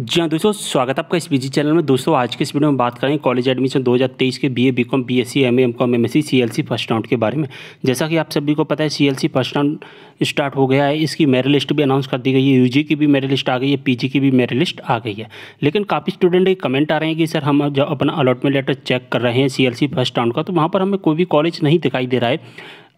जी हाँ दोस्तों स्वागत है आपका इस बीजी चैनल में दोस्तों आज के इस वीडियो में बात करेंगे कॉलेज एडमिशन 2023 के BA BCom BSc MA MCom MSc CLC first round के बारे में जैसा कि आप सभी को पता है सीएलसी फर्स्ट राउंड स्टार्ट हो गया है इसकी मेरिट लिस्ट भी अनाउंस कर दी गई है यू की भी मेरिट लिस्ट आ गई है पी की भी मेरिट लिस्ट आ गई है लेकिन काफ़ी स्टूडेंट एक कमेंट आ रहे हैं कि सर हम जब अपना अलॉटमेंट लेटर चेक कर रहे हैं सी फर्स्ट राउंड का तो वहाँ पर हमें कोई भी कॉलेज नहीं दिखाई दे रहा है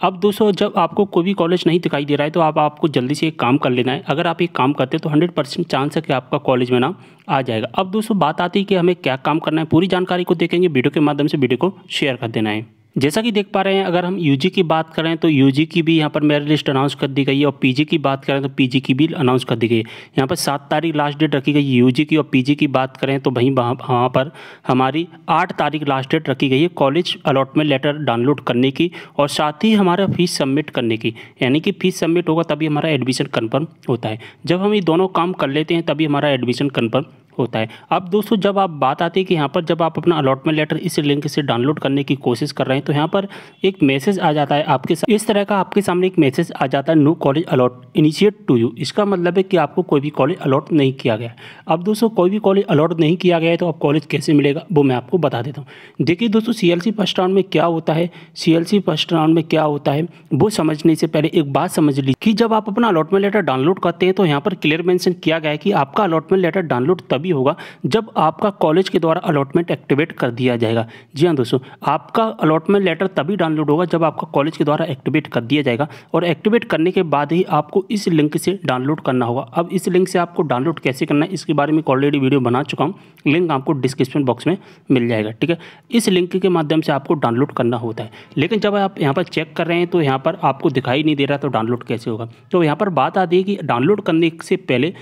अब दोस्तों जब आपको कोई भी कॉलेज नहीं दिखाई दे रहा है तो आप आपको जल्दी से एक काम कर लेना है अगर आप एक काम करते हैं तो हंड्रेड परसेंट चांस है कि आपका कॉलेज में नाम आ जाएगा अब दोस्तों बात आती है कि हमें क्या काम करना है पूरी जानकारी को देखेंगे वीडियो के माध्यम से वीडियो को शेयर कर देना है जैसा कि देख पा रहे हैं अगर हम यूजी की बात करें तो यूजी की भी यहाँ पर मेरिट लिस्ट अनाउंस कर दी गई है और पीजी की बात करें तो पीजी की भी अनाउंस कर दी गई है यहाँ पर सात तारीख लास्ट डेट रखी गई है यूजी की और पीजी की बात करें तो वहीं वहाँ पर हमारी आठ तारीख लास्ट डेट रखी गई है कॉलेज अलॉटमेंट लेटर डाउनलोड करने की और साथ ही हमारा फीस सबमिट करने की यानी कि फीस सबमिट होगा तभी हमारा एडमिशन कन्फर्म होता है जब हम ये दोनों काम कर लेते हैं तभी हमारा एडमिशन कन्फर्म होता है अब दोस्तों जब आप बात आती है कि यहाँ पर जब आप अपना अलॉटमेंट लेटर इस लिंक से डाउनलोड करने की कोशिश कर रहे हैं तो यहाँ पर एक मैसेज आ जाता है आपके साथ इस तरह का आपके सामने एक मैसेज आ जाता है no college allot initiate to you इसका मतलब है कि आपको कोई भी कॉलेज अलॉट नहीं किया गया अब दोस्तों कोई भी कॉलेज अलॉट नहीं किया गया है तो आप कॉलेज कैसे मिलेगा वो मैं आपको बता देता हूँ देखिए दोस्तों सी फर्स्ट राउंड में क्या होता है सी फर्स्ट राउंड में क्या होता है वो समझने से पहले एक बात समझ ली कि जब आप अपना अलॉटमेंट लेटर डाउनलोड करते हैं तो यहाँ पर क्लियर मैंशन किया गया है कि आपका अलॉटमेंट लेटर डाउनलोड तभी तभी होगा जब आपका कॉलेज के द्वारा अलॉटमेंट एक्टिवेट कर दिया जाएगा जी हाँ दोस्तों आपका अलॉटमेंट लेटर तभी डाउनलोड होगा जब आपका कॉलेज के द्वारा एक्टिवेट कर दिया जाएगा और एक्टिवेट करने के बाद ही आपको इस लिंक से डाउनलोड करना होगा अब इस लिंक से आपको डाउनलोड कैसे करना है इसके बारे में ऑलरेडी वीडियो बना चुका हूँ लिंक आपको डिस्क्रिप्शन बॉक्स में मिल जाएगा ठीक है इस लिंक के माध्यम से आपको डाउनलोड करना होता है लेकिन जब आप यहाँ पर चेक कर रहे हैं तो यहाँ पर आपको दिखाई नहीं दे रहा तो डाउनलोड कैसे होगा तो यहाँ पर बात आती है कि डाउनलोड करने से पहले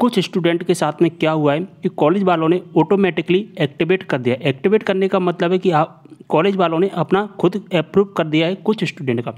कुछ स्टूडेंट के साथ में क्या हुआ है कि कॉलेज वालों ने ऑटोमेटिकली एक्टिवेट कर दिया एक्टिवेट करने का मतलब है कि आप कॉलेज वालों ने अपना खुद अप्रूव कर दिया है कुछ स्टूडेंट का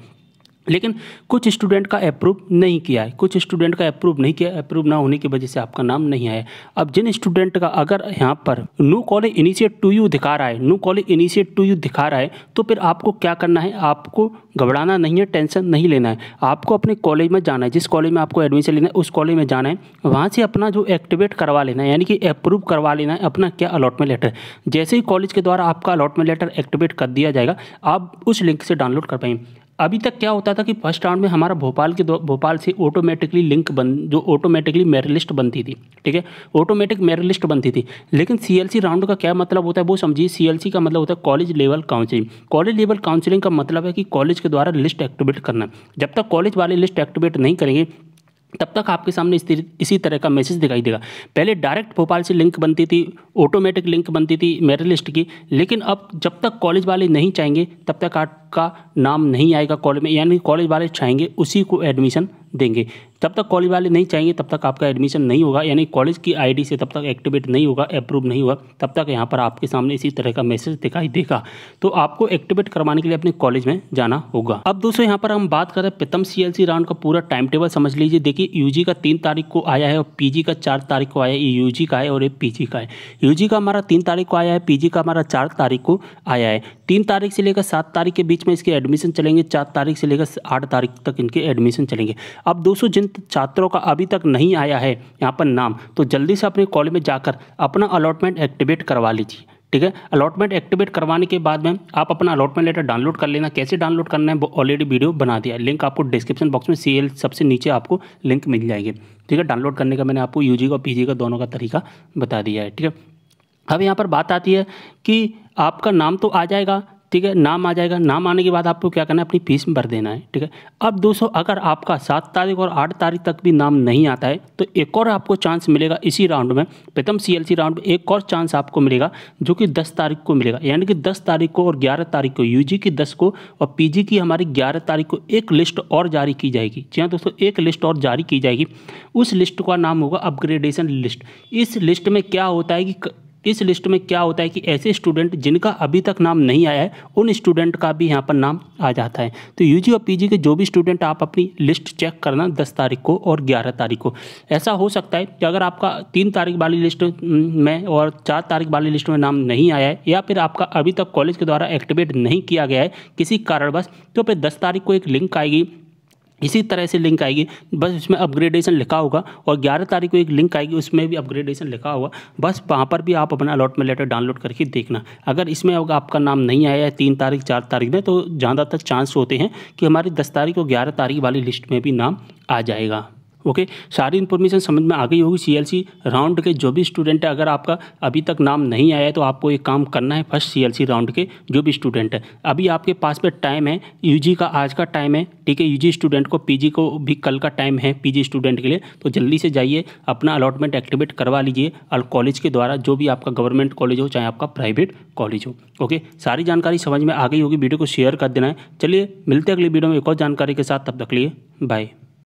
लेकिन कुछ स्टूडेंट का अप्रूव नहीं किया है कुछ स्टूडेंट का अप्रूव नहीं किया अप्रूव ना होने की वजह से आपका नाम नहीं आया अब जिन स्टूडेंट का अगर यहाँ पर no college initiate to you दिखा रहा है no college initiate to you दिखा रहा है तो फिर आपको क्या करना है आपको घबराना नहीं है टेंशन नहीं लेना है आपको अपने कॉलेज में जाना है जिस कॉलेज में आपको एडमिशन लेना है उस कॉलेज में जाना है वहाँ से अपना जो एक्टिवेट करवा लेना है यानी कि अप्रूव करवा लेना है अपना क्या अलॉटमेंट लेटर जैसे ही कॉलेज के द्वारा आपका अलॉटमेंट लेटर एक्टिवेट कर दिया जाएगा आप उस लिंक से डाउनलोड कर पाएंगे अभी तक क्या होता था कि फर्स्ट राउंड में हमारा भोपाल के भोपाल से ऑटोमेटिकली लिंक बन जो ऑटोमेटिकली मेरिट लिस्ट बनती थी ठीक है ऑटोमेटिक मेरिट लिस्ट बनती थी लेकिन सीएलसी राउंड का क्या मतलब होता है वो समझिए सीएलसी का मतलब होता है college level counselling college level counselling का मतलब है कि कॉलेज के द्वारा लिस्ट एक्टिवेट करना जब तक कॉलेज वाले लिस्ट एक्टिवेट नहीं करेंगे तब तक आपके सामने इस इसी तरह का मैसेज दिखाई देगा पहले डायरेक्ट भोपाल से लिंक बनती थी ऑटोमेटिक लिंक बनती थी मेरिट लिस्ट की लेकिन अब जब तक कॉलेज वाले नहीं चाहेंगे तब तक आपका नाम नहीं आएगा कॉलेज में यानी कॉलेज वाले चाहेंगे उसी को एडमिशन देंगे जब तक कॉलेज वाले नहीं चाहेंगे तब तक आपका एडमिशन नहीं होगा यानी कॉलेज की आईडी से तब तक एक्टिवेट नहीं होगा अप्रूव नहीं होगा तब तक यहाँ पर आपके सामने इसी तरह का मैसेज दिखाई देगा तो आपको एक्टिवेट करवाने के लिए अपने कॉलेज में जाना होगा अब दोस्तों यहाँ पर हम बात करें प्रथम सी राउंड का पूरा टाइम टेबल समझ लीजिए देखिए यू का तीन तारीख को आया है और पी का चार तारीख को आया है ये यू का है और ये पी का है यू का हमारा तीन तारीख को आया है पी का हमारा चार तारीख को आया है तीन तारीख से लेकर सात तारीख के बीच में इसके एडमिशन चलेंगे चार तारीख से लेकर आठ तारीख तक इनके एडमिशन चलेंगे अब दोस्तों जिन छात्रों का अभी तक नहीं आया है यहाँ पर नाम तो जल्दी से अपने कॉलेज में जाकर अपना अलॉटमेंट एक्टिवेट करवा लीजिए ठीक है अलॉटमेंट एक्टिवेट करवाने के बाद में आप अपना अलॉटमेंट लेटर डाउनलोड कर लेना कैसे डाउनलोड करना है वो ऑलरेडी वीडियो बना दिया लिंक आपको डिस्क्रिप्शन बॉक्स में सी सबसे नीचे आपको लिंक मिल जाएगी ठीक है डाउनलोड करने का मैंने आपको यूजी का पी का दोनों का तरीका बता दिया है ठीक है अब यहाँ पर बात आती है कि आपका नाम तो आ जाएगा ठीक है नाम आ जाएगा नाम आने के बाद आपको क्या करना है अपनी फीस में भर देना है ठीक है अब दोस्तों अगर आपका सात तारीख और आठ तारीख तक भी नाम नहीं आता है तो एक और आपको चांस मिलेगा इसी राउंड में प्रथम सी राउंड में एक और चांस आपको मिलेगा जो कि दस तारीख को मिलेगा यानी कि दस तारीख को और ग्यारह तारीख को यू की दस को और पी की हमारी ग्यारह तारीख को एक लिस्ट और जारी की जाएगी जी हाँ दोस्तों एक लिस्ट और जारी की जाएगी उस लिस्ट का नाम होगा अपग्रेडेशन लिस्ट इस लिस्ट में क्या होता है कि इस लिस्ट में क्या होता है कि ऐसे स्टूडेंट जिनका अभी तक नाम नहीं आया है उन स्टूडेंट का भी यहाँ पर नाम आ जाता है तो यू और पी के जो भी स्टूडेंट आप अपनी लिस्ट चेक करना दस तारीख को और ग्यारह तारीख को ऐसा हो सकता है कि अगर आपका तीन तारीख वाली लिस्ट में और चार तारीख वाली लिस्ट में नाम नहीं आया है या फिर आपका अभी तक कॉलेज के द्वारा एक्टिवेट नहीं किया गया है किसी कारणवश तो फिर दस तारीख को एक लिंक आएगी इसी तरह से लिंक आएगी बस इसमें अपग्रेडेशन लिखा होगा और 11 तारीख को एक लिंक आएगी उसमें भी अपग्रेडेशन लिखा होगा बस वहाँ पर भी आप अपना अलॉटमेंट लेटर डाउनलोड करके देखना अगर इसमें अगर आपका नाम नहीं आया है तीन तारीख चार तारीख में तो ज़्यादातर चांस होते हैं कि हमारी दस तारीख और ग्यारह तारीख वाली लिस्ट में भी नाम आ जाएगा ओके सारी इन्फॉर्मेशन समझ में आ गई होगी सीएलसी राउंड के जो भी स्टूडेंट है अगर आपका अभी तक नाम नहीं आया है तो आपको एक काम करना है फर्स्ट सीएलसी राउंड के जो भी स्टूडेंट है अभी आपके पास पे टाइम है यूजी का आज का टाइम है ठीक है यूजी स्टूडेंट को पीजी को भी कल का टाइम है पीजी स्टूडेंट के लिए तो जल्दी से जाइए अपना अलॉटमेंट एक्टिवेट करवा लीजिए और कॉलेज के द्वारा जो भी आपका गवर्नमेंट कॉलेज हो चाहे आपका प्राइवेट कॉलेज हो ओके सारी जानकारी समझ में आ गई होगी वीडियो को शेयर कर देना है चलिए मिलते अगले अगली वीडियो में एक और जानकारी के साथ तब तक लिए बाय